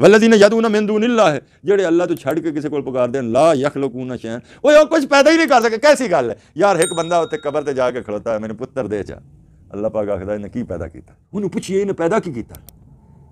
वल्लदी ने जदू ना मिंदू नहीं ला है जेडे अल्लाह तो छड़ के किसी को पुकार दे ला यख लो कू ना शैन वो यो कुछ पैदा ही नहीं कर सके कैसी गल है यार एक बंदा उत्ते कबर से जाके खड़ोता है मेरे पुत्र दे जा अल्लाह पाक आखदा इन्हें की पैदा किया उन्होंने पूछिए इन्हें पैदा की किया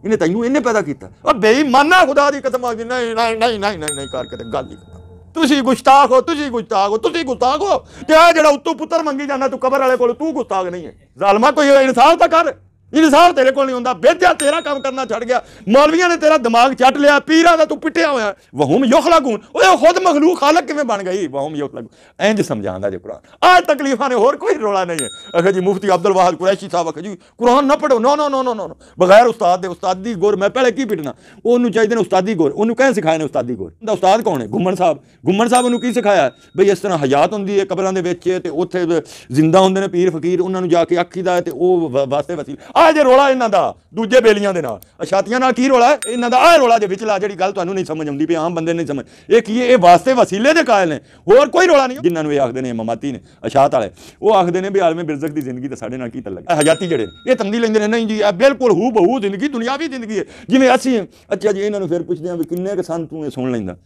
इन्हें तैनू इन्हें पैदा किया और बेईमाना खुदा की कदम आ नहीं नहीं नहीं नहीं नहीं नहीं करके गल ही खत्म तुम गुस्ताख हो तुम गुस्ताख हो तुम गुस्ताख हो तो उत्तू पुत्र मंगी जाता तू कबर वाले को तू गुस्ताख नहीं है जालमा कोई इंसाफ तो कर ਇਨਸਾਨ ਤੇਰੇ ਕੋਲ ਨਹੀਂ ਹੁੰਦਾ ਬੇਦਿਆ ਤੇਰਾ ਕੰਮ ਕਰਨਾ ਛੱਡ ਗਿਆ ਮੌਲਵੀਆਂ ਨੇ ਤੇਰਾ ਦਿਮਾਗ ਚੱਟ ਲਿਆ ਪੀਰਾਂ ਦਾ ਤੂੰ ਪਿੱਟਿਆ ਹੋਇਆ ਵਹਮ ਯਖਲਕੂਨ ਓਏ ਖੁਦ ਮਖਲੂਕ ਖਾਲਕ ਕਿਵੇਂ ਬਣ ਗਈ ਵਹਮ ਯਖਲਕੂਨ ਇੰਜ ਸਮਝਾਉਂਦਾ ਜੇ ਕੁਰਾਨ ਆਹ ਤਕਲੀਫਾਂ ਨੇ ਹੋਰ ਕੋਈ ਰੋਲਾ ਨਹੀਂ ਹੈ ਅਖੇ ਜੀ ਮੁਫਤੀ ਅਬਦੁਲ ਵਾਹਦ ਕੁਰੈਸ਼ੀ ਸਾਹਿਬ ਅਖੇ ਜੀ ਕੁਰਾਨ ਨਾ ਪੜੋ ਨੋ ਨੋ ਨੋ ਨੋ ਨੋ ਬਗੈਰ ਉਸਤਾਦ ਦੇ ਉਸਤਾਦੀ ਗੁਰ ਮੈਂ ਪਹਿਲੇ ਕੀ ਪਿੱਟਣਾ ਉਹਨੂੰ ਚਾਹੀਦੇ ਨੇ ਉਸਤਾਦੀ ਗੁਰ ਉਹਨੂੰ ਕਹਿ ਸਿਖਾਇਆ ਨੇ ਉਸਤਾਦੀ ਗੁਰ ਦਾ ਉਸਤਾਦ ਕੌਣ ਹੈ ਗੁੰਮਣ ਸਾਹਿਬ ਗੁੰਮਣ ਸਾਹਿਬ ਉਹਨੂੰ ਕੀ ਸਿਖਾਇਆ ਬਈ ਇਸ ਤਰ੍ਹਾਂ ਹਯਾਤ ਹੁੰਦੀ ਹੈ ਕਬਰਾਂ ਦੇ ਵਿੱਚ ਤੇ ਉੱਥੇ ਜ਼ਿੰਦਾ ਹੁੰਦੇ ਨੇ ਪੀਰ ਫਕੀਰ ਉਹਨਾਂ ਨੂੰ ਜਾ ਕੇ ਆਖੀਦਾ ਤੇ ਉਹ ਵਾਸਤੇ ਵਸੀਲ ਆ ਜੇ ਰੋਲਾ ਇਹਨਾਂ ਦਾ ਦੂਜੇ ਬੇਲੀਆਂ ਦੇ ਨਾਲ ਅਸ਼ਾਤੀਆਂ ਨਾਲ ਕੀ ਰੋਲਾ ਇਹਨਾਂ ਦਾ ਆ ਰੋਲਾ ਦੇ ਲਾ ਜਿਹੜੀ ਗੱਲ ਤੁਹਾਨੂੰ ਨਹੀਂ ਸਮਝ ਆਉਂਦੀ ਵੀ ਆਮ ਬੰਦੇ ਨਹੀਂ ਸਮਝ ਇਹ ਕੀ ਇਹ ਵਾਸਤੇ ਵਸੀਲੇ ਦੇ ਕਾਇਲ ਨੇ ਹੋਰ ਕੋਈ ਰੋਲਾ ਨਹੀਂ ਜਿਨ੍ਹਾਂ ਨੂੰ ਇਹ ਆਖਦੇ ਨੇ ਮਮਾਤੀ ਨੇ ਅਸ਼ਾਤ ਵਾਲੇ ਉਹ ਆਖਦੇ ਨੇ ਵੀ ਆਲਮੇ ਬਿਰਜ਼ਕ ਦੀ ਜ਼ਿੰਦਗੀ ਤਾਂ ਸਾਡੇ ਨਾਲ ਕੀ ਤਲਕ ਹੈ ਹਜਾਤੀ ਜਿਹੜੇ ਇਹ ਤੰਦੀ ਲੈਂਦੇ ਨੇ ਨਹੀਂ ਜੀ ਇਹ ਬਿਲਕੁਲ ਹੂ ਬਹੂ ਜ਼ਿੰਦਗੀ ਦੁਨਿਆਵੀ ਜ਼ਿੰਦਗੀ ਹੈ ਜਿਵੇਂ ਅਸੀਂ ਅੱਛਾ ਜੀ ਇਹਨਾਂ ਨੂੰ ਫਿਰ ਪੁੱਛਦੇ ਆ ਵੀ ਕਿੰਨੇ ਸੰਤ ਤੂੰ ਇਹ ਸੁਣ ਲੈਂਦਾ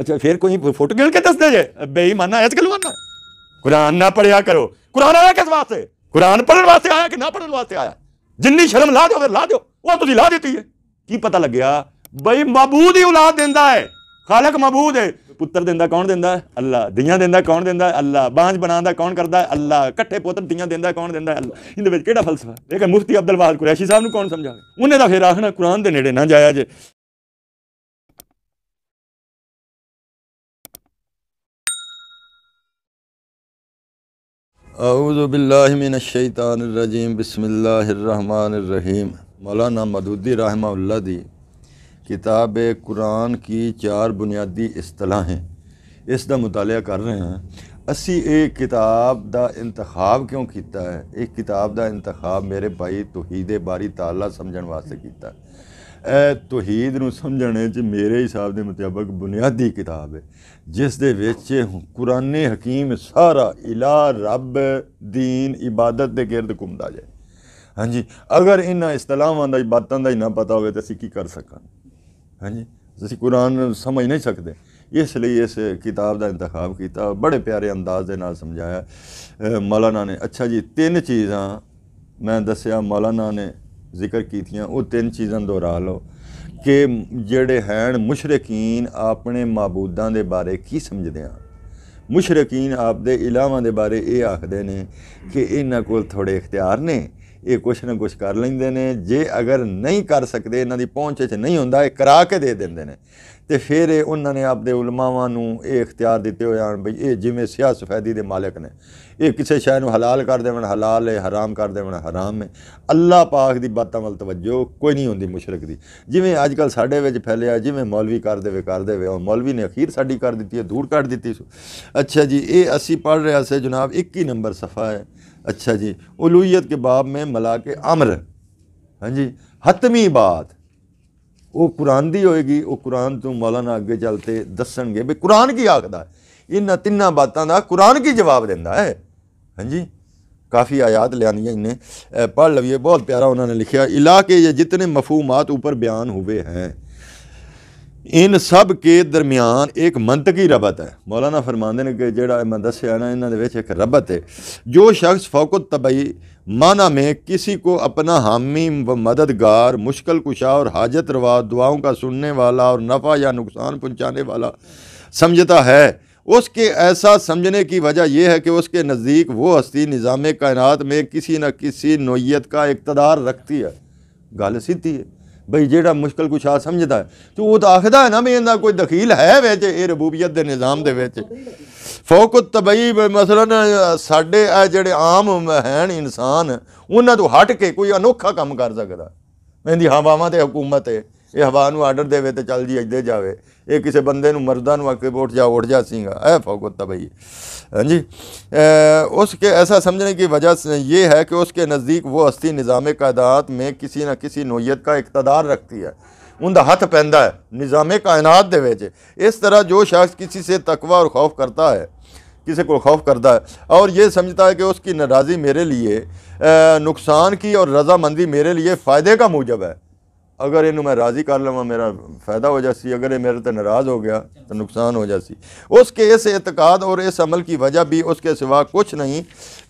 ਅੱਛਾ ਫਿਰ ਕੋਈ ਫੋਟੋ ਗਿਣ ਕੇ ਦੱਸਦੇ ਜੇ ਬੇਈਮਾਨਾ ਐਸ ਗੱਲਾਂ ਕੁਰਾਨ ਨਾ ਪੜਿਆ ਕਰੋ ਕੁਰਾਨ ਆਇਆ ਕਿਸ ਵਾਸਤੇ ਕੁਰਾਨ ਪੜਨ ਵਾਸਤੇ ਆਇਆ ਕਿ ਨਾ ਪੜਨ ਵਾਸਤੇ ਆਇਆ ਜਿੰਨੀ ਸ਼ਰਮ ਲਾ ਦਿਓ ਫਿਰ ਲਾ ਦਿਓ ਉਹ ਤੁਸੀਂ ਲਾ ਦਿੱਤੀ ਹੈ ਕੀ ਪਤਾ ਲੱਗਿਆ ਬਈ ਮਬੂਦ ਹੀ ਔਲਾਦ ਦਿੰਦਾ ਹੈ ਖਾਲਕ ਮਬੂਦ ਹੈ ਪੁੱਤਰ ਦਿੰਦਾ ਕੌਣ ਦਿੰਦਾ ਹੈ ਅੱਲਾ ਧੀਆਂ ਦਿੰਦਾ ਕੌਣ ਦਿੰਦਾ ਹੈ ਅੱਲਾ ਬਾਂਝ ਬਣਾਉਂਦਾ ਕੌਣ ਕਰਦਾ ਹੈ ਅੱਲਾ ਇਕੱਠੇ ਪੁੱਤਰ ਧੀਆਂ ਦਿੰਦਾ ਕੌਣ ਦਿੰਦਾ ਹੈ ਅੱਲਾ ਇਹਦੇ ਵਿੱਚ ਕਿਹੜਾ ਫਲਸਫਾ ਹੈ ਇਹ ਕਿ ਮੁਫਤੀ ਅਬਦੁਲ ਵਾਹਦ ਕੁਰੈਸ਼ੀ ਸਾਹਿਬ ਨੂੰ ਕੌਣ ਸਮਝਾਵੇ ਉਹਨੇ ਤਾਂ ਫਿਰ ਆਖਣਾ ਕੁਰਾਨ ਦੇ ਨੇੜੇ ਨਾ ਜਾਇਆ ਜੇ अऊज़बिल्लिमिनशैतानरजीम बसमीम मौलाना मदूदी रहमा दी किताब कुरान की चार बुनियादी असलाहें इसका मुताल कर रहे हैं असी एक किताब का इंतखाब क्यों किया है एक किताब का इंतखाब मेरे भाई तुहीद बारी तला समझ वास्ते किया तुहीद न समझने मेरे हिसाब के मुताबिक बुनियादी किताब है जिस दे कुरानी हकीम सारा इला रब दीन इबादत के गिरद घूमता जाए हाँ जी अगर इन इसलाहवान बातों का इन्ना पता हो कर सक हाँ जी अभी कुरान समझ नहीं सकते इसलिए इस किताब का इंतखब किया बड़े प्यारे अंदाज के नाल समझाया मौलाना ने अच्छा जी तीन चीज़ा मैं दसिया मौलाना ने जिक्र की वो तीन चीज़ा दोहरा लो कि जड़े हैं मुशरकीन अपने मबूदा के बारे की समझते हैं मुशरकीन आपके इलावा के बारे ये आखते हैं कि इन्हों को थोड़े इख्तियार ने ਇਹ ਕੁਛ ਨਾ ਕੁਛ ਕਰ ਲੈਂਦੇ ਨੇ ਜੇ ਅਗਰ ਨਹੀਂ ਕਰ ਸਕਦੇ ਇਹਨਾਂ ਦੀ ਪਹੁੰਚ ਵਿੱਚ ਨਹੀਂ ਹੁੰਦਾ ਇਹ ਕਰਾ ਕੇ ਦੇ ਦਿੰਦੇ ਨੇ ਤੇ ਫਿਰ ਇਹ ਉਹਨਾਂ ਨੇ ਆਪਦੇ ਉਲਮਾਵਾਂ ਨੂੰ ਇਹ ਇਖਤਿਆਰ ਦਿੱਤੇ ਹੋਏ ਜਾਣ ਭਈ ਇਹ ਜਿਵੇਂ ਸਿਆਹ ਸਫੈਦੀ ਦੇ ਮਾਲਕ ਨੇ ਇਹ ਕਿਸੇ ਸ਼ੈ ਨੂੰ ਹਲਾਲ ਕਰ ਦੇਵਣ ਹਲਾਲ ਹੈ ਹਰਾਮ ਕਰ ਦੇਵਣ ਹਰਾਮ ਹੈ ਅੱਲਾਹ ਪਾਕ ਦੀ ਬਾਤਾਂ ਵੱਲ ਤਵੱਜੋ ਕੋਈ ਨਹੀਂ ਹੁੰਦੀ ਮੁਸ਼ਰਕ ਦੀ ਜਿਵੇਂ ਅੱਜ ਕੱਲ ਸਾਡੇ ਵਿੱਚ ਫੈਲਿਆ ਜਿਵੇਂ ਮੌਲਵੀ ਕਰ ਦੇਵੇ ਕਰ ਦੇਵੇ ਉਹ ਮੌਲਵੀ ਨੇ ਅਖੀਰ ਸਾਡੀ ਕਰ ਦਿੱਤੀ ਹੈ ਦੂਰ ਕਰ ਦਿੱਤੀ ਅੱਛਾ ਜੀ ਇਹ ਅਸੀਂ ਪੜ ਰਿਹਾ ਸੀ ਜਨਾਬ 21 ਨੰਬਰ ਸਫਾ ਹੈ अच्छा जी उलूत के बाब में मला के अमर हाँ जी हतमी बात वो कुरान की होएगी वह कुरान तू तो मौलाना अगे चलते गए भी कुरान की आखदा इन्होंने तिना बातों का कुरान की जवाब देता है हाँ जी काफ़ी आयात लिया इन्हें पढ़ लवीए बहुत प्यारा उन्होंने लिखा इलाके ये जितने मफहूमात ऊपर बयान हुए हैं इन सब के दरमियान एक मंतकी रबत है मौलाना फरमाते हैं कि जोड़ा मैं दसिया ना इन्होंने एक रबत है जो शख्स फौकत तबई माना में किसी को अपना हामी व मददगार मुश्किल कुशा और हाजत रवा दुआओं का सुनने वाला और नफ़ा या नुकसान पहुँचाने वाला समझता है उसके ऐसा समझने की वजह यह है कि उसके नज़दीक वो हस्ती निज़ाम कायनत में किसी न किसी नोयत का इकतदार रखती है गल सीधी है ਬਈ ਜਿਹੜਾ ਮੁਸ਼ਕਲ ਕੁਸ਼ਾ ਸਮਝਦਾ ਤੇ ਉਹ ਤਾਂ ਆਖਦਾ ਹੈ ਨਾ ਵੀ ਇਹਦਾ ਕੋਈ ਦਖੀਲ ਹੈ ਵਿੱਚ ਇਹ ਰਬੂਬੀਅਤ ਦੇ ਨਿਜ਼ਾਮ ਦੇ ਵਿੱਚ ਫੌਕਤ ਤਬਈ ਮਸਲਨ ਸਾਡੇ ਆ ਜਿਹੜੇ ਆਮ ਹੈਣ ਇਨਸਾਨ ਉਹਨਾਂ ਤੋਂ ਹਟ ਕੇ ਕੋਈ ਅਨੋਖਾ ਕੰਮ ਕਰ ਸਕਦਾ ਇਹਦੀ ਹਵਾਵਾਂ ਤੇ ਹਕੂਮਤ ਹੈ ये हवा में आर्डर दे तो चल जी ਇੱਦੇ जाए ये किसी बंद मरदा आके उठ जा उठ जा सिंह ऐ फोकोता ਐ हाँ जी उसके ऐसा समझने की वजह ये है कि उसके नज़दीक वो अस्थी निज़ाम कायदात में किसी न किसी नोयत का इकतदार रखती है उनका हथ पैदा है निज़ाम कायनात दे इस तरह जो शख्स किसी से तकवा और खौफ करता है किसी को खौफ करता है और ये समझता है कि उसकी नाराज़ी मेरे लिए नुकसान की और रजामंदी मेरे लिए फ़ायदे का मूजब है ਅਗਰ ਇਹਨੂੰ ਮੈਂ ਰਾਜ਼ੀ ਕਰ ਲਵਾਂ ਮੇਰਾ ਫਾਇਦਾ ਹੋ ਜਾਸੀ ਅਗਰ ਇਹ ਮੇਰੇ ਤੇ ਨਾਰਾਜ਼ ਹੋ ਗਿਆ तो नुकसान हो जासी उसके इस एतक़ाद और इस अमल की वजह भी उसके सिवा कुछ नहीं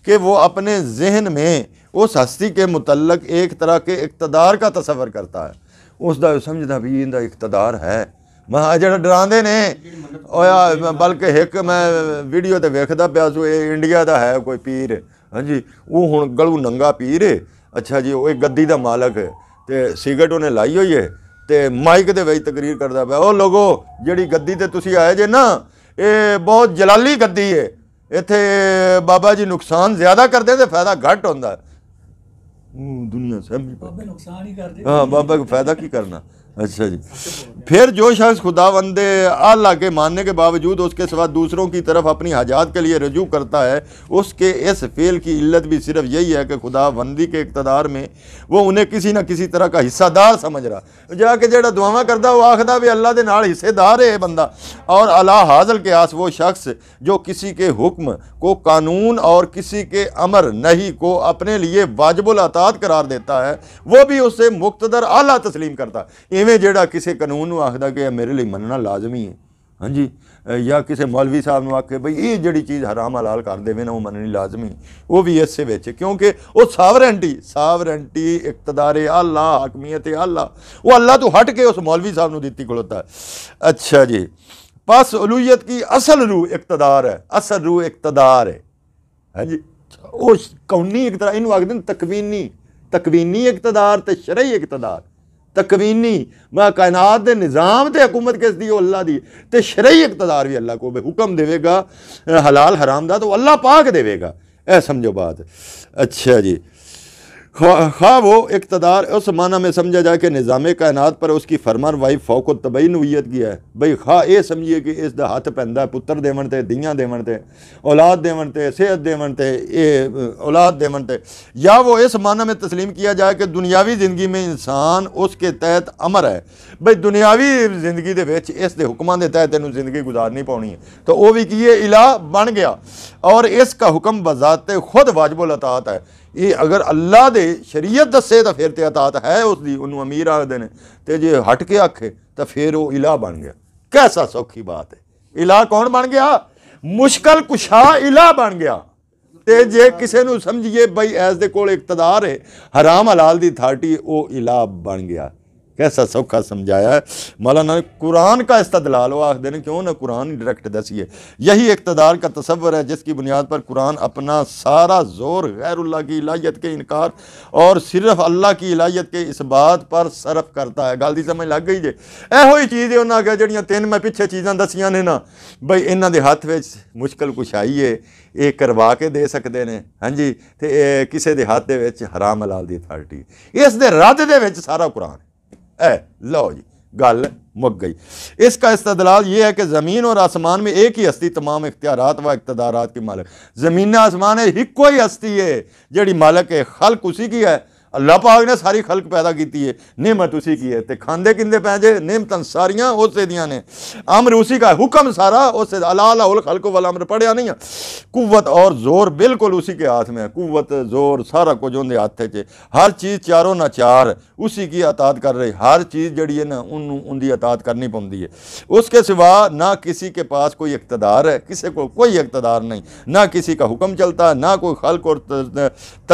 कि वो अपने जहन में उस हस्ती के मुतलक एक तरह के इकतदार का तस्वर करता है उसका समझदा भी इंदा इकतदार है ਮੈਂ ਜਿਹੜਾ ਡਰਾਉਂਦੇ ਨੇ ਓਇਆ ਬਲਕਿ ਇੱਕ ਮੈਂ ਵੀਡੀਓ ਤੇ ਵੇਖਦਾ ਪਿਆ ਸੋ ਇਹ ਇੰਡੀਆ ਦਾ ਹੈ ਕੋਈ ਪੀਰ ਹਾਂਜੀ ਉਹ ਹੁਣ ਗਲੂ ਨੰਗਾ ਪੀਰ ਅੱਛਾ ਜੀ ਉਹ ਗੱਦੀ ਦਾ ਮਾਲਕ ਹੈ ਤੇ ਸਿਗਰਟ ਉਹਨੇ ਲਾਈ ਹੋਈ ਹੈ ਤੇ ਮਾਈਕ ਦੇ ਵਿੱਚ ਤਕਰੀਰ ਕਰਦਾ ਪਿਆ ਉਹ ਲੋਗੋ ਜਿਹੜੀ ਗੱਦੀ ਤੇ ਤੁਸੀਂ ਆਏ ਜੇ ਨਾ ਇਹ ਬਹੁਤ ਜਲਾਲੀ ਗੱਦੀ ਹੈ ਇੱਥੇ ਬਾਬਾ ਜੀ ਨੁਕਸਾਨ ਜ਼ਿਆਦਾ ਕਰਦੇ ਤੇ ਫਾਇਦਾ ਘੱਟ ਹੁੰਦਾ ਦੁਨੀਆ ਸਮਝ ਬਾਬਾ ਨੁਕਸਾਨ ਹੀ ਕਰਦੇ ਹਾਂ ਬਾਬਾ ਕੋ ਫਾਇਦਾ ਕੀ ਕਰਨਾ अच्छा जी फिर जो शख्स खुदा वंदे अल्लाह के मानने के बावजूद उसके सिवा दूसरों की तरफ अपनी हाजात के लिए रजू करता है उसके इस फेल की इल्लत भी सिर्फ यही है कि खुदा बंदी के इकतदार में वो उन्हें किसी ना किसी तरह का हिस्सादार समझ रहा जाके जो दुआ करता वो आखदा भी अल्लाह के नाल हिस्सेदार है बंदा और अला हाजल के आस वो शख्स जो किसी के हुक्म को कानून और किसी के अमर नहीं को अपने लिए वाजबुल अतात करार देता है वो भी उसे मुख्तर आला तस्लीम करता है ਇਵੇਂ ਜਿਹੜਾ ਕਿਸੇ ਕਾਨੂੰਨ ਨੂੰ ਆਖਦਾ ਕਿ ਇਹ ਮੇਰੇ ਲਈ ਮੰਨਣਾ ਲਾਜ਼ਮੀ ਹੈ ਹਾਂਜੀ ਜਾਂ ਕਿਸੇ ਮੌਲਵੀ ਸਾਹਿਬ ਨੂੰ ਆਖੇ ਬਈ ਇਹ ਜਿਹੜੀ ਚੀਜ਼ ਹਰਾਮ ਹਲਾਲ ਕਰ ਦੇਵੇ ਨਾ ਉਹ ਮੰਨਣੀ ਲਾਜ਼ਮੀ ਉਹ ਵੀ ਇਸੇ ਵਿੱਚ ਕਿਉਂਕਿ ਉਹ ਸਾਵਰੈਂਟੀ ਸਾਵਰੈਂਟੀ ਇਕਤਦਾਰੇ ਅੱਲਾ ਹਕਮੀਅਤ ਅੱਲਾ ਉਹ ਅੱਲਾ ਤੋਂ ਹਟ ਕੇ ਉਸ ਮੌਲਵੀ ਸਾਹਿਬ ਨੂੰ ਦਿੱਤੀ ਖਲੋਤਾ ਅੱਛਾ ਜੀ बस उलूयत की असल रूह इकतदार है असल रूह इकतदार है है जी वो कौनी इकतदार इन आखते तकवीनी तकवीनी इकतदार तो शरय इकतदार तकवीनी मैं कायनात के निजाम तो हकूमत किस दी अल्लाह की तो शरीय इकतदार भी अल्लाह को हुक्म देगा हलाल हराम का तो अल्लाह पाक देगा यह समझो बात अच्छा जी खा वो इकतदार उस माना में समझा जाए कि निज़ाम कायनात पर उसकी फरमान वाई फौको तबई नवीयत की है भाई खा ये समझिए कि इस दा हथ पैदा पुत्र देवन ते दियाँ देवन ते औलाद देवन ते सेहत देवन ते ये औलाद देवन ते या वो इस माना में तस्लीम किया जाए कि दुनियावी जिंदगी में इंसान उसके तहत अमर है भाई दुनियावी जिंदगी के इस दे हुक्मां के तहत इन जिंदगी गुजारनी पौनी है तो वह भी की है इला बन गया और इसका हुक्म बजाते खुद वाजबो लतात है ये अगर अल्लाह दे शरीयत दसे तो फिर तो अतात है उसकी उन्होंने अमीर आखते हैं तो जे हट के आखे तो फिर वह इलाह बन गया कैसा सौखी बात है इलाह कौन बन गया मुश्किल कुशा इलाह बन गया तो जे किसी समझिए बई इस कोल इकतदार है हराम हलाल की अथॉरिटी वह इलाह बन गया कैसा सौखा समझाया है मौलाना ने कुरान का इस्तलाल वो आखते हैं क्यों ना कुरान डायरेक्ट दसीए यही इकतदार का तस्वर है जिसकी बुनियाद पर कुरान अपना सारा जोर गैरुल्ला की इलायत के इनकार और सिर्फ अल्लाह की इलायत के इस बात पर सरफ करता है गलती समझ लग गई जे ਇਹੋ चीज़ ਚੀਜ਼ ਉਹਨਾਂ ਆਖਿਆ ਜਿਹੜੀਆਂ ਤਿੰਨ ਮੈਂ ਪਿੱਛੇ ਚੀਜ਼ਾਂ ਦਸੀਆਂ ਨੇ ਨਾ ਬਈ ਇਹਨਾਂ ਦੇ मुश्किल कुछ ਮੁਸ਼ਕਲ ਕੁਛ ਆਈ ਏ ਇਹ ਕਰਵਾ ਕੇ ਦੇ ਸਕਦੇ ਨੇ ਹਾਂਜੀ ਤੇ के ਦੇ ਹੱਥ ਦੇ ਵਿੱਚ ਹਰਾਮ ਹਲਾਲ ਦੀ ਅਥਾਰਟੀ ਇਸ ਦੇ ਰੱਦ है लो जी गल मुक गई इसका इस्तलाल ये है कि ज़मीन और आसमान में एक ही हस्ती तमाम इख्तियारत व इकतदारात के मालिक ज़मीन आसमान है एक ही हस्ती है जड़ी मालिक है खल उसी की है अल्लाह पाक ने सारी खलक पैदा की है नियमत उसी की है तो ਖਾਂਦੇ ਕਿੰਦੇ पैजे नियमत सारियाँ ਸਾਰੀਆਂ ਉਸੇ ने अमर उसी का हुक्म सारा ਸਾਰਾ अला अला उल खलको वाला अमर पढ़िया नहीं है कुवत और जोर बिल्कुल उसी के हाथ में है कुवत जोर सारा कुछ उनके हाथ से हर चीज़ चारों ना चार उसी की अतात कर रही हर चीज़ जड़ी है ना उन उनकी अतात करनी पाती है उसके सिवा ना किसी के पास कोई इकतदार है किसी को कोई इकतदार नहीं ना किसी का हुक्म चलता ना कोई खलक और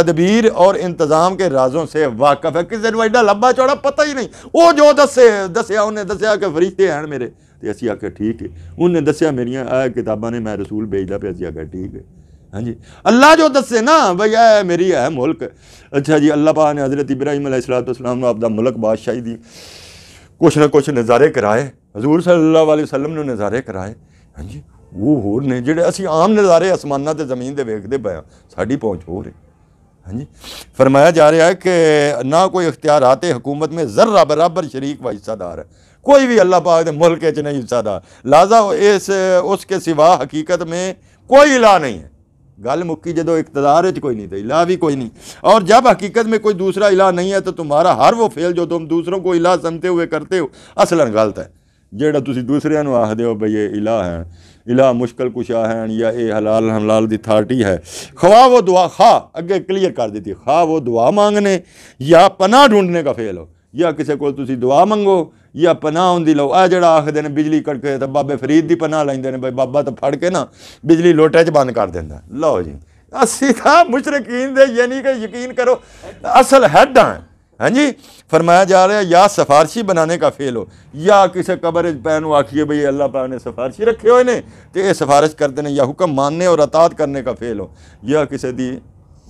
तदबीर और इंतज़ाम के रा अंदाजों से वाकफ है किसी ने एडा लंबा चौड़ा पता ही नहीं वो जो दसे दसिया उन्हें दसिया कि फरिश्ते हैं मेरे तो असी आख्या ठीक है उन्हें दसिया मेरिया किताबा ने मैं रसूल बेचता पे असी आख्या ठीक है हाँ जी अल्लाह जो दसे ना भैया मेरी है मुल्क अच्छा जी अल्लाह पा ने हज़रत इब्राहिम सलाम आपका मुल्क बादशाही दी कुछ ना कुछ नज़ारे कराए हजूर सल्लल्लाहु अलैहि वसल्लम ने नज़ारे कराए हाँ जी वो होर ने जोड़े असी आम नज़ारे आसमाना तो जमीन देखते ਵੇਖਦੇ ਪਏ ਆ ਸਾਡੀ ਪਹੁੰਚ हाँ जी फरमाया जा रहा है कि ना कोई अख्तियार आते हुकूमत में ज़र्रा बराबर शरीक व हिस्सादार है कोई भी अल्लाह पाक मुल्क नहीं हिस्सादार लाजा इस उसके सिवा हकीकत में कोई इला नहीं है गल मुक्की जो इकतदार कोई नहीं तो इला भी कोई नहीं और जब हकीकत में कोई दूसरा इला नहीं है तो तुम्हारा हर वो फेल जो तुम दूसरों को इला समझते हुए करते हो असलन गलत है ਜਿਹੜਾ ਤੁਸੀਂ ਦੂਸਰਿਆਂ ਨੂੰ ਆਖਦੇ ਹੋ ਬਈ ਇਹ ਇਲਾਹ ਹੈ ਇਲਾਹ ਮੁਸ਼ਕਲ ਕੁਸ਼ਾ ਹੈ ਜਾਂ ਇਹ ਹਲਾਲ ਹਲਾਲ ਦੀ ਥਾਰਟੀ ਹੈ ਖਵਾ ਉਹ ਦੁਆ ਖਾ ਅੱਗੇ ਕਲੀਅਰ ਕਰ ਦਿੱਤੀ ਖਾ ਉਹ ਦੁਆ ਮੰਗਨੇ ਜਾਂ ਪਨਾ ਢੂੰਡਨੇ ਦਾ ਫੇਲ ਹੋ ਜਾਂ ਕਿਸੇ ਕੋਲ ਤੁਸੀਂ ਦੁਆ ਮੰਗੋ ਜਾਂ ਪਨਾ ਹੁੰਦੀ ਲਓ ਆ ਜਿਹੜਾ ਆਖਦੇ ਨੇ ਬਿਜਲੀ ਕੜਕੇ ਤਾਂ ਬਾਬੇ ਫਰੀਦ ਦੀ ਪਨਾ ਲੈਂਦੇ ਨੇ ਬਈ ਬਾਬਾ ਤਾਂ ਫੜ ਕੇ ਨਾ ਬਿਜਲੀ ਲੋਟੇ 'ਚ ਬੰਦ ਕਰ ਦਿੰਦਾ ਲਓ ਜੀ ਅਸੀਂ ਤਾਂ ਮੁਸ਼ਰਕੀਨ ਦੇ ਯਾਨੀ ਕਿ ਯਕੀਨ ਕਰੋ ਅਸਲ ਹੈਡਾਂ हाँ जी फरमाया जा रहा है या सिफारशी बनाने का फेल हो या किसी कबर पैन आखिए भाई अल्लाह पाक ने सिफारशी रखे हो ने तो ये सिफारिश कर देने या हुक्म मानने और अतात करने का फेल हो या किसी दी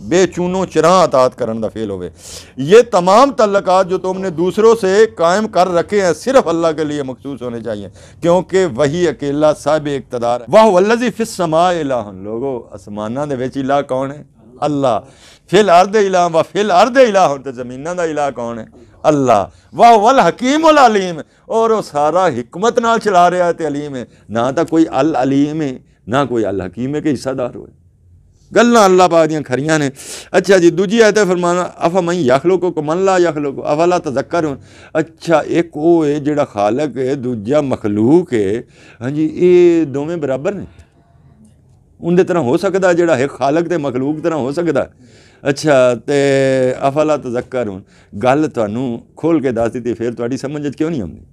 बेचूनों चिरा अतात करने का फेल होवे ये तमाम तल्लक जो तुमने दूसरों से कायम कर रखे हैं सिर्फ अल्लाह के लिए मखसूस होने चाहिए क्योंकि वही अकेला साहब इकतदार वाह वल्लजी फिसमा इला लोगो आसमाना दे इला कौन है अल्लाह फिल अर्द इलाह वाह फिल अर्द इला हूँ तो जमीना का इला कौन है अल्लाह वाह वल हकीम उल अलीम और वो सारा हिकमत न चला रहा है तो अलीम है ना तो कोई अल अलीम है ना कोई अल हकीम है कि हिस्सादार हो गल अल्लाह पा दियाँ खरिया ने अच्छा जी दूजी फिर फरमाना अफा मई यख लो को मन ला लो को अफला तजक्कर हो अच्छा एक वो है जोड़ा खालक है दूजा मखलूक है हाँ जी ये दोवें बराबर ने उनके तरह हो सकता जोड़ा है खालक के मखलूक तरह हो सकता अच्छा तो अफला तजक्कर हूँ गल तू खोल के दस दी फिर थोड़ी समझ क्यों नहीं आती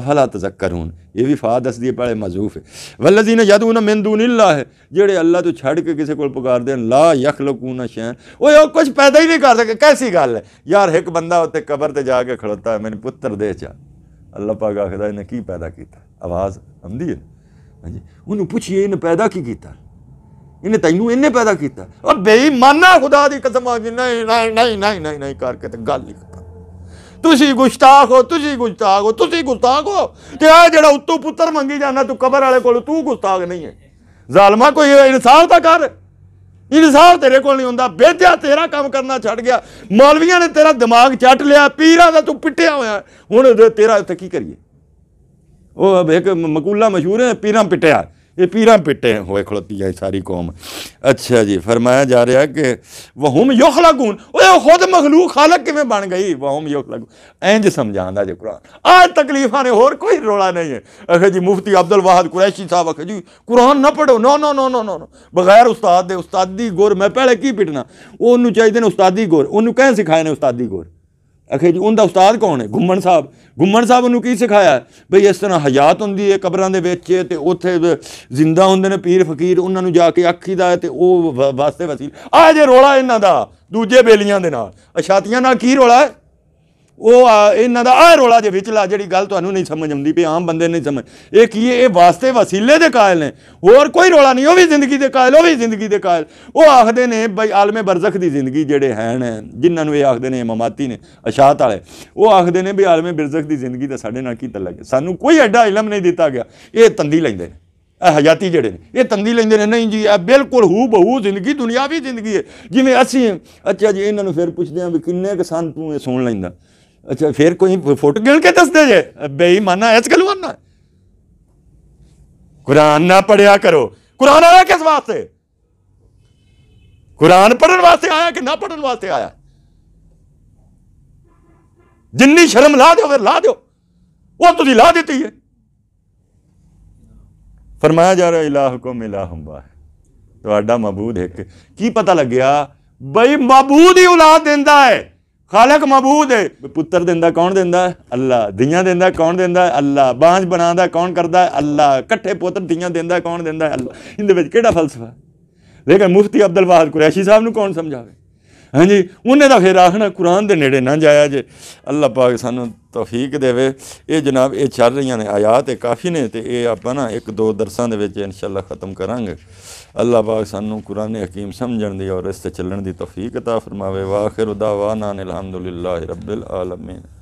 अफला तो तजक्कर हूँ ये भी फा दस दिए पहले मजूफ है जी ने जद उन्हें मेन्दू नहीं ला है जेड़े अल्लाह तू छड़ के किसी को पुकार दे ला यख लकू न शैन वो कुछ पैदा ही नहीं कर सके कैसी गल है यार एक बंदा उत्तर कबर से जाके खड़ोता है मेरे पुत्र दे चा अल्लाह पाग आखदा इन्हें की पैदा किया आवाज़ आँदी है ਹਾਂਜੀ ਉਹਨੂੰ ਪੁੱਛੀਏ ਇਹਨੇ ਪੈਦਾ ਕੀ ਕੀਤਾ ਇਹਨੇ ਤੈਨੂੰ ਇਹਨੇ ਪੈਦਾ ਕੀਤਾ ਉਹ ਬੇਈਮਾਨਾ ਖੁਦਾ ਦੀ ਕਸਮ ਆ ਨਹੀਂ ਨਹੀਂ ਨਹੀਂ ਨਹੀਂ ਨਹੀਂ ਨਹੀਂ ਕਰਕੇ ਤੇ ਗੱਲ ਨਹੀਂ ਤੁਸੀਂ ਗੁਸਤਾਖ ਹੋ ਤੁਸੀਂ ਗੁਸਤਾਖ ਹੋ ਤੁਸੀਂ ਗੁਸਤਾਖ ਹੋ ਤੇ ਆ ਜਿਹੜਾ ਉੱਤੋਂ ਪੁੱਤਰ ਮੰਗੀ ਜਾਂਦਾ ਤੂੰ ਕਬਰ ਵਾਲੇ ਕੋਲ ਤੂੰ ਗੁਸਤਾਖ ਨਹੀਂ ਹੈ ਜ਼ਾਲਮਾ ਕੋਈ ਇਨਸਾਫ ਤਾਂ ਕਰ ਇਨਸਾਫ ਤੇਰੇ ਕੋਲ ਨਹੀਂ ਹੁੰਦਾ ਬੇਧਿਆ ਤੇਰਾ ਕੰਮ ਕਰਨਾ ਛੱਡ ਗਿਆ ਮੌਲਵੀਆਂ ਨੇ ਤੇਰਾ ਦਿਮਾਗ ਚੱਟ ਲਿਆ ਪੀਰਾਂ ਦਾ ਤੂੰ ਪਿੱਟਿਆ ਹੋਇਆ ਹੁਣ ਤੇਰਾ ਇੱਥੇ ਕੀ ਕਰੀਏ ਉਹ ਇੱਕ ਮਕੂਲਾ ਮਸ਼ਹੂਰ ਹੈ ਪੀਰਾਂ ਪਿੱਟਿਆ ये पीरा पिटे हुए खड़ोती है सारी कौम अच्छा जी फरमाया जा रहा कि वहूम युख लागून खुद मखलूक खालक किमें बन गई वहूम युख लागून इंज समझा जो कुरान आज तकलीफा ने होर कोई रोला नहीं है अखे जी मुफ्ती अब्दुल वाहद कुरैशी साहब अखे जी कुरान ना पढ़ो no no no no no no बगैर उस्ताद दे उस्तादी गुर मैं पहले की पिटना वो चाहिए उस्तादी गुर उन्होंने कहें सिखाए ने उस्तादी गुर ਅਖੇ ਜੀ ਉਹਦਾ ਉਸਤਾਦ ਕੌਣ ਹੈ ਗੁੰਮਣ ਸਾਹਿਬ ਗੁੰਮਣ ਸਾਹਿਬ ਨੂੰ ਕੀ ਸਿਖਾਇਆ ਬਈ ਇਸ ਤਰ੍ਹਾਂ ਹਯਾਤ ਹੁੰਦੀ ਹੈ ਕਬਰਾਂ ਦੇ ਵਿੱਚ ਤੇ ਉੱਥੇ ਜ਼ਿੰਦਾ ਹੁੰਦੇ ਨੇ ਪੀਰ ਫਕੀਰ ਉਹਨਾਂ ਨੂੰ ਜਾ ਕੇ ਦਾ ਤੇ ਉਹ ਵਾਸਤੇ ਵਸੀਲ ਆ ਜੇ ਰੋਲਾ ਇਹਨਾਂ ਦਾ ਦੂਜੇ ਬੇਲੀਆਂ ਦੇ ਨਾਲ ਅਸ਼ਾਤੀਆਂ ਨਾਲ ਕੀ ਰੋਲਾ ਹੈ ਉਹ ਇਹਨਾਂ ਦਾ ਆਹ ਰੋਲਾ ਜੇ ਵਿਚਲਾ ਜਿਹੜੀ ਗੱਲ ਤੁਹਾਨੂੰ ਨਹੀਂ ਸਮਝ ਆਉਂਦੀ ਵੀ ਆਮ ਬੰਦੇ ਨਹੀਂ ਸਮਝ ਇਹ ਕੀ ਇਹ ਵਾਸਤੇ ਵਸੀਲੇ ਦੇ ਕਾਇਲ ਨੇ ਹੋਰ ਕੋਈ ਰੋਲਾ ਨਹੀਂ ਉਹ ਵੀ ਜ਼ਿੰਦਗੀ ਦੇ ਕਾਇਲ ਉਹ ਵੀ ਜ਼ਿੰਦਗੀ ਦੇ ਕਾਇਲ ਉਹ ਆਖਦੇ ਨੇ ਬਈ ਆਲਮੇ ਬਰਜ਼ਖ ਦੀ ਜ਼ਿੰਦਗੀ ਜਿਹੜੇ ਹਨ ਜਿਨ੍ਹਾਂ ਨੂੰ ਇਹ ਆਖਦੇ ਨੇ ਇਮਾਮਾਤੀ ਨੇ ਅਸ਼ਾਤ ਵਾਲੇ ਉਹ ਆਖਦੇ ਨੇ ਵੀ ਆਲਮੇ ਬਰਜ਼ਖ ਦੀ ਜ਼ਿੰਦਗੀ ਦਾ ਸਾਡੇ ਨਾਲ ਕੀ ਤਲਕ ਹੈ ਸਾਨੂੰ ਕੋਈ ਐਡਾ ਇਲਮ ਨਹੀਂ ਦਿੱਤਾ ਗਿਆ ਇਹ ਤੰਦੀ ਲੈਂਦੇ ਨੇ ਇਹ ਹਯਾਤੀ ਜਿਹੜੇ ਨੇ ਇਹ ਤੰਦੀ ਲੈਂਦੇ ਨੇ ਨਹੀਂ ਜੀ ਇਹ ਬਿਲਕੁਲ ਹੂ ਬਹੂ ਜ਼ਿੰਦਗੀ ਦੁਨੀਆਵੀ ਜ਼ਿੰਦਗੀ ਹੈ ਜਿਵੇਂ ਅਸੀਂ ਅੱਛਾ ਜੀ ਇਹਨਾਂ ਨੂੰ ਫਿਰ ਪੁੱਛਦੇ ਆ ਵੀ ਕਿੰਨੇ ਕਿਸਾਨ ਤੂੰ ਇਹ ਸੁਣ ਲੈਂਦਾ अच्छा, कोई ਫੇਰ गिण के दस दे बेई माना ਬੇਈਮਾਨਾ ਐਸ ਗਲਵਾਨਾ कुरान ना पढ़िया करो कुरान आया किस वास्ते कुरान पढ़ने वास्ते आया कि ना पढ़ने वास्ते आया जिन्नी शर्म ला दो फिर ला दो वो तुम ला देती है फरमाया जा रहा इलाह को मिला हम तो मबूद एक की पता लग गया बई मबूद ही औलाद देता है ਖਾਲਕ ਮਬੂਦ ਹੈ ਪੁੱਤਰ ਦਿੰਦਾ ਕੌਣ ਦਿੰਦਾ ਅੱਲਾ ਧੀਆਂ ਦਿੰਦਾ ਕੌਣ ਦਿੰਦਾ ਅੱਲਾ ਬਾਂਝ ਬਣਾਉਂਦਾ ਕੌਣ ਕਰਦਾ ਅੱਲਾ ਇਕੱਠੇ ਪੁੱਤਰ ਧੀਆਂ ਦਿੰਦਾ ਕੌਣ ਦਿੰਦਾ ਅੱਲਾ ਇਹਦੇ ਵਿੱਚ ਕਿਹੜਾ ਫਲਸਫਾ ਲੇਕਿਨ ਮੁਫਤੀ ਅਬਦੁਲ ਵਾਹਦ ਕੁਰੈਸ਼ੀ ਸਾਹਿਬ ਨੂੰ ਕੌਣ ਸਮਝਾਵੇ हाँ जी उन्हें तो फिर आखना कुरान के नेे ना जाया जे अल्लाह पाक सू तोफीक दे जनाब ये चल रही ने आयात काफ़ी ने आप ना एक दो दरसा के इन शाला खत्म करा अल्लाह पाक सू कुरान हकीम समझण की और इस चलन की तोफीकता फरमावे वाखिर उदा वाह नान अलहमदुल्ला रबिल आलमी